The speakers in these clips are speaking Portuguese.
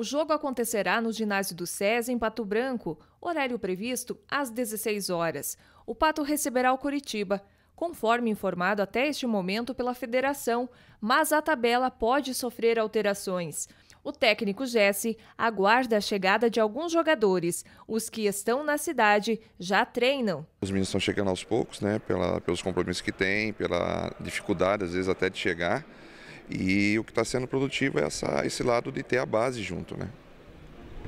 O jogo acontecerá no ginásio do SES, em Pato Branco, horário previsto às 16 horas. O Pato receberá o Curitiba, conforme informado até este momento pela federação, mas a tabela pode sofrer alterações. O técnico Jesse aguarda a chegada de alguns jogadores. Os que estão na cidade já treinam. Os meninos estão chegando aos poucos, né? Pela, pelos compromissos que têm, pela dificuldade, às vezes, até de chegar. E o que está sendo produtivo é essa, esse lado de ter a base junto, né?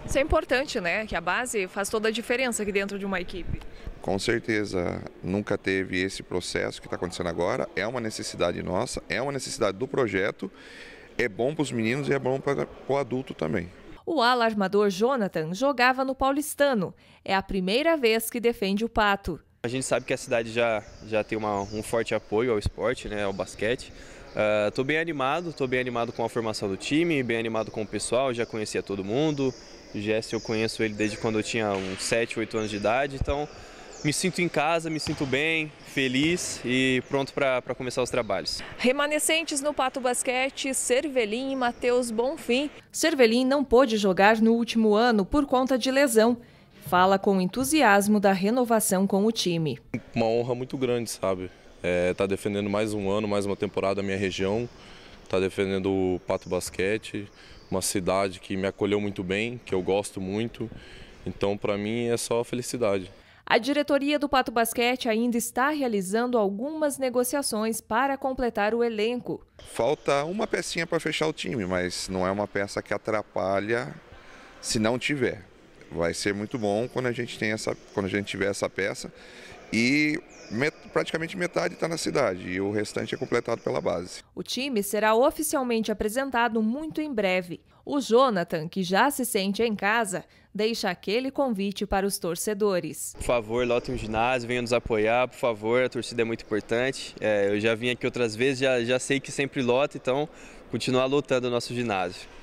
Isso é importante, né? Que a base faz toda a diferença aqui dentro de uma equipe. Com certeza, nunca teve esse processo que está acontecendo agora. É uma necessidade nossa, é uma necessidade do projeto. É bom para os meninos e é bom para o adulto também. O alarmador Jonathan jogava no Paulistano. É a primeira vez que defende o Pato. A gente sabe que a cidade já, já tem uma, um forte apoio ao esporte, né, ao basquete. Estou uh, ah, bem animado, estou bem animado com a formação do time, bem animado com o pessoal, já conhecia todo mundo. O Jesse eu conheço ele desde quando eu tinha uns 7, 8 anos de idade, então me sinto em casa, me sinto bem, feliz e pronto para começar os trabalhos. Remanescentes no Pato Basquete, Cervelim e Matheus Bonfim. Cervelim não pôde jogar no último ano por conta de lesão fala com entusiasmo da renovação com o time. Uma honra muito grande, sabe? É, tá defendendo mais um ano, mais uma temporada a minha região, tá defendendo o Pato Basquete, uma cidade que me acolheu muito bem, que eu gosto muito. Então, para mim, é só felicidade. A diretoria do Pato Basquete ainda está realizando algumas negociações para completar o elenco. Falta uma pecinha para fechar o time, mas não é uma peça que atrapalha se não tiver vai ser muito bom quando a gente tem essa, quando a gente tiver essa peça e met, praticamente metade está na cidade e o restante é completado pela base. O time será oficialmente apresentado muito em breve. O Jonathan, que já se sente em casa, deixa aquele convite para os torcedores. Por favor, lotem o ginásio, venham nos apoiar, por favor, a torcida é muito importante. É, eu já vim aqui outras vezes, já, já sei que sempre lota, então continuar lotando o nosso ginásio.